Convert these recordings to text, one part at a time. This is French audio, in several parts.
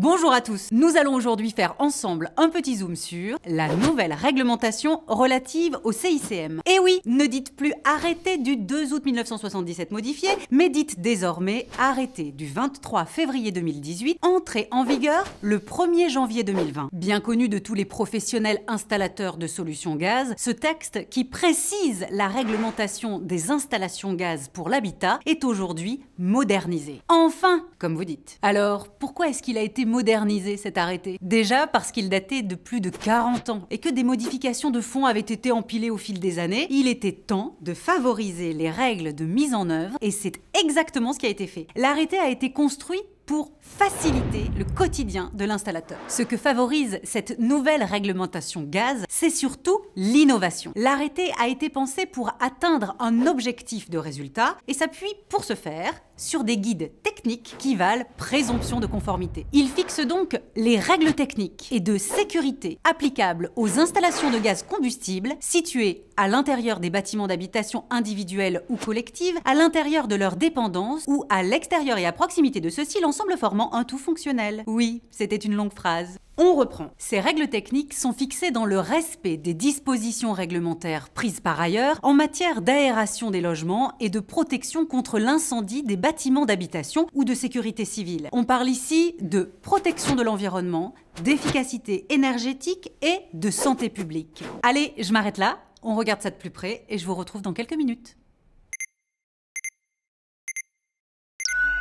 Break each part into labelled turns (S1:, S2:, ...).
S1: Bonjour à tous Nous allons aujourd'hui faire ensemble un petit zoom sur la nouvelle réglementation relative au CICM. Et eh oui, ne dites plus arrêté du 2 août 1977 modifié, mais dites désormais arrêté du 23 février 2018, entré en vigueur le 1er janvier 2020. Bien connu de tous les professionnels installateurs de solutions gaz, ce texte qui précise la réglementation des installations gaz pour l'habitat est aujourd'hui modernisé. Enfin, comme vous dites. Alors, pourquoi est-ce qu'il a été modernisé cet arrêté Déjà parce qu'il datait de plus de 40 ans et que des modifications de fond avaient été empilées au fil des années, il était temps de favoriser les règles de mise en œuvre et c'est exactement ce qui a été fait. L'arrêté a été construit pour faciliter le quotidien de l'installateur. Ce que favorise cette nouvelle réglementation gaz, c'est surtout l'innovation. L'arrêté a été pensé pour atteindre un objectif de résultat et s'appuie pour ce faire sur des guides techniques qui valent présomption de conformité. Il fixe donc les règles techniques et de sécurité applicables aux installations de gaz combustible situées à l'intérieur des bâtiments d'habitation individuels ou collective, à l'intérieur de leurs dépendances ou à l'extérieur et à proximité de ceux-ci, l'ensemble formant un tout fonctionnel. Oui, c'était une longue phrase. On reprend. Ces règles techniques sont fixées dans le respect des dispositions réglementaires prises par ailleurs en matière d'aération des logements et de protection contre l'incendie des bâtiments Bâtiments d'habitation ou de sécurité civile. On parle ici de protection de l'environnement, d'efficacité énergétique et de santé publique. Allez, je m'arrête là, on regarde ça de plus près et je vous retrouve dans quelques minutes.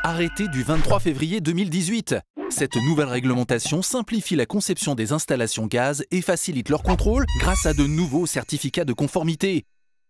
S2: Arrêté du 23 février 2018. Cette nouvelle réglementation simplifie la conception des installations gaz et facilite leur contrôle grâce à de nouveaux certificats de conformité.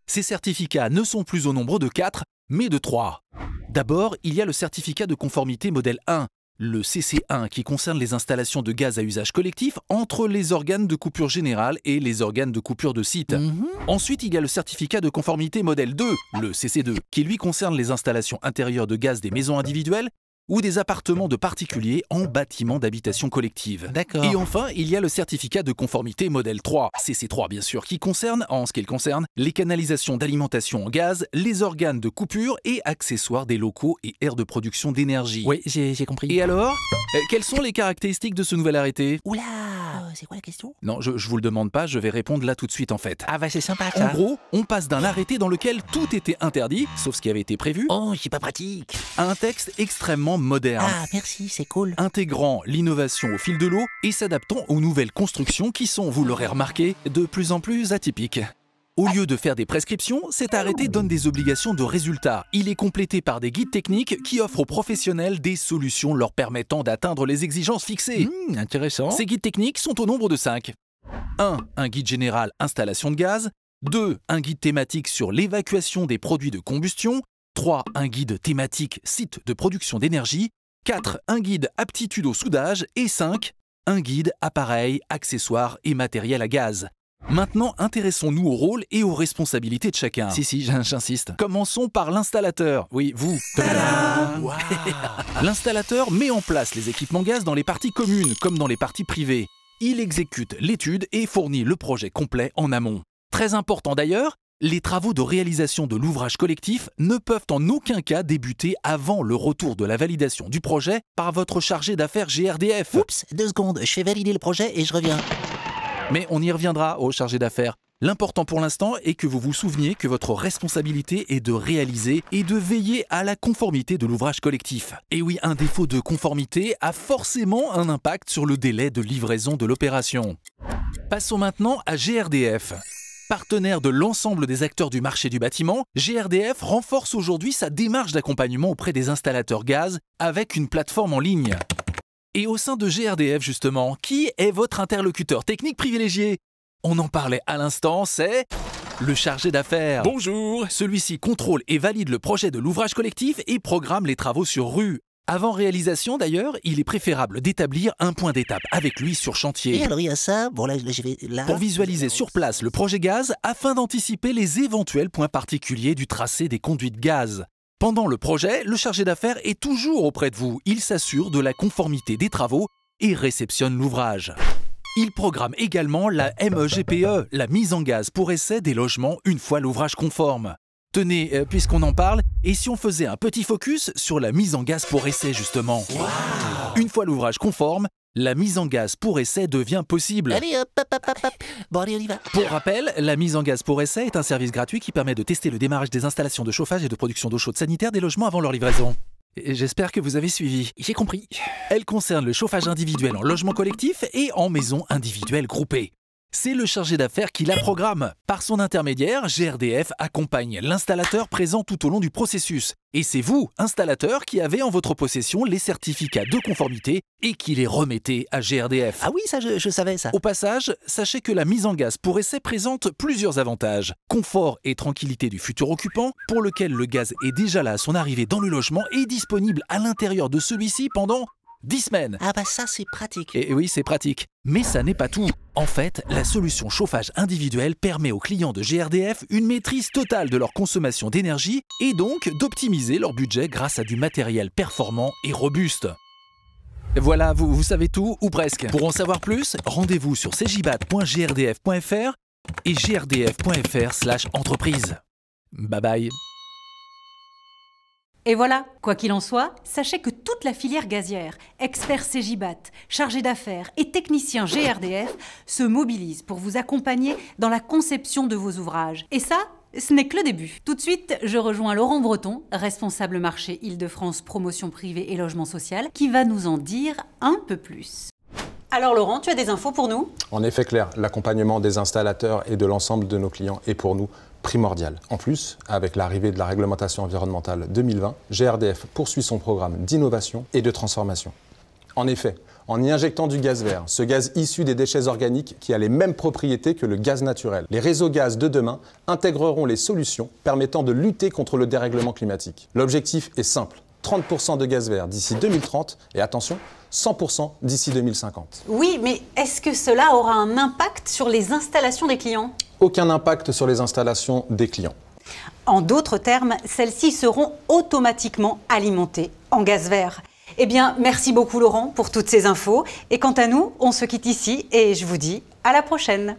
S2: Ces certificats ne sont plus au nombre de 4, mais de trois. D'abord, il y a le certificat de conformité modèle 1, le CC1, qui concerne les installations de gaz à usage collectif entre les organes de coupure générale et les organes de coupure de site. Mhm. Ensuite, il y a le certificat de conformité modèle 2, le CC2, qui lui concerne les installations intérieures de gaz des maisons individuelles ou des appartements de particuliers en bâtiment d'habitation collective. D'accord. Et enfin, il y a le certificat de conformité modèle 3, CC3 bien sûr, qui concerne, en ce le concerne, les canalisations d'alimentation en gaz, les organes de coupure et accessoires des locaux et aires de production d'énergie. Oui, j'ai compris. Et alors, euh, quelles sont les caractéristiques de ce nouvel arrêté Oula euh, c'est quoi la question Non, je, vous le demande pas, je vais répondre là tout de suite en fait. Ah bah c'est sympa ça. En gros, on passe d'un arrêté dans lequel tout était interdit, sauf ce qui avait été prévu. Oh, c'est pas pratique. À un texte extrêmement moderne. Ah merci, c'est cool. Intégrant l'innovation au fil de l'eau et s'adaptant aux nouvelles constructions qui sont, vous l'aurez remarqué, de plus en plus atypiques. Au lieu de faire des prescriptions, cet arrêté donne des obligations de résultats. Il est complété par des guides techniques qui offrent aux professionnels des solutions leur permettant d'atteindre les exigences fixées. Hmm, intéressant. Ces guides techniques sont au nombre de 5. 1. Un guide général installation de gaz. 2. Un guide thématique sur l'évacuation des produits de combustion. 3. Un guide thématique site de production d'énergie. 4. Un guide aptitude au soudage. Et 5. Un guide appareil, accessoires et matériel à gaz. Maintenant, intéressons-nous au rôle et aux responsabilités de chacun. Si, si, j'insiste. Commençons par l'installateur. Oui, vous. l'installateur met en place les équipements gaz dans les parties communes comme dans les parties privées. Il exécute l'étude et fournit le projet complet en amont. Très important d'ailleurs, les travaux de réalisation de l'ouvrage collectif ne peuvent en aucun cas débuter avant le retour de la validation du projet par votre chargé d'affaires GRDF. Oups, deux secondes, je fais valider le projet et je reviens. Mais on y reviendra au chargé d'affaires. L'important pour l'instant est que vous vous souveniez que votre responsabilité est de réaliser et de veiller à la conformité de l'ouvrage collectif. Et oui, un défaut de conformité a forcément un impact sur le délai de livraison de l'opération. Passons maintenant à GRDF. Partenaire de l'ensemble des acteurs du marché du bâtiment, GRDF renforce aujourd'hui sa démarche d'accompagnement auprès des installateurs gaz avec une plateforme en ligne. Et au sein de GRDF, justement, qui est votre interlocuteur technique privilégié On en parlait à l'instant, c'est... Le chargé d'affaires. Bonjour Celui-ci contrôle et valide le projet de l'ouvrage collectif et programme les travaux sur rue. Avant réalisation d'ailleurs, il est préférable d'établir un point d'étape avec lui sur chantier. Et alors il y a ça, bon là. Pour visualiser sur place le projet gaz afin d'anticiper les éventuels points particuliers du tracé des conduites gaz. Pendant le projet, le chargé d'affaires est toujours auprès de vous. Il s'assure de la conformité des travaux et réceptionne l'ouvrage. Il programme également la MEGPE, e, la mise en gaz pour essai des logements une fois l'ouvrage conforme. Tenez, euh, puisqu'on en parle, et si on faisait un petit focus sur la mise en gaz pour essai justement Une fois l'ouvrage conforme, la mise en gaz pour essai devient possible. Allez, hop, bon, allez, on y va. Pour rappel, la mise en gaz pour essai est un service gratuit qui permet de tester le démarrage des installations de chauffage et de production d'eau chaude sanitaire des logements avant leur livraison. J'espère que vous avez suivi. J'ai compris. Elle concerne le chauffage individuel en logement collectif et en maisons individuelles groupées. C'est le chargé d'affaires qui la programme. Par son intermédiaire, GRDF accompagne l'installateur présent tout au long du processus. Et c'est vous, installateur, qui avez en votre possession les certificats de conformité et qui les remettez à GRDF. Ah oui, ça je, savais ça. Au passage, sachez que la mise en gaz pour essai présente plusieurs avantages. Confort et tranquillité du futur occupant, pour lequel le gaz est déjà là à son arrivée dans le logement et disponible à l'intérieur de celui-ci pendant 10 semaines. Ah bah ça c'est pratique. Et oui, c'est pratique. Mais ça n'est pas tout. En fait, la solution chauffage individuel permet aux clients de GRDF une maîtrise totale de leur consommation d'énergie et donc d'optimiser leur budget grâce à du matériel performant et robuste. Voilà, vous, savez tout, ou presque. Pour en savoir plus, rendez-vous sur cjbat.grdf.fr et grdf.fr entreprise. Bye bye
S1: et voilà, quoi qu'il en soit, sachez que toute la filière gazière, experts CGBAT, chargés d'affaires et techniciens GRDF se mobilise pour vous accompagner dans la conception de vos ouvrages. Et ça, ce n'est que le début. Tout de suite, je rejoins Laurent Breton, responsable marché Île-de-France Promotion privée et logement social, qui va nous en dire un peu plus. Alors Laurent, tu as des infos pour nous
S2: En effet Claire, l'accompagnement des installateurs et de l'ensemble de nos clients est pour nous primordial. En plus, avec l'arrivée de la réglementation environnementale 2020, GRDF poursuit son programme d'innovation et de transformation. En effet, en y injectant du gaz vert, ce gaz issu des déchets organiques qui a les mêmes propriétés que le gaz naturel. Les réseaux gaz de demain intégreront les solutions permettant de lutter contre le dérèglement climatique. L'objectif est simple 30% de gaz vert d'ici 2030 et attention, 100% d'ici 2050.
S1: Oui, mais est-ce que cela aura un impact sur les installations des clients
S2: Aucun impact sur les installations des clients.
S1: En d'autres termes, celles-ci seront automatiquement alimentées en gaz vert. Eh bien, merci beaucoup Laurent pour toutes ces infos. Et quant à nous, on se quitte ici et je vous dis à la prochaine.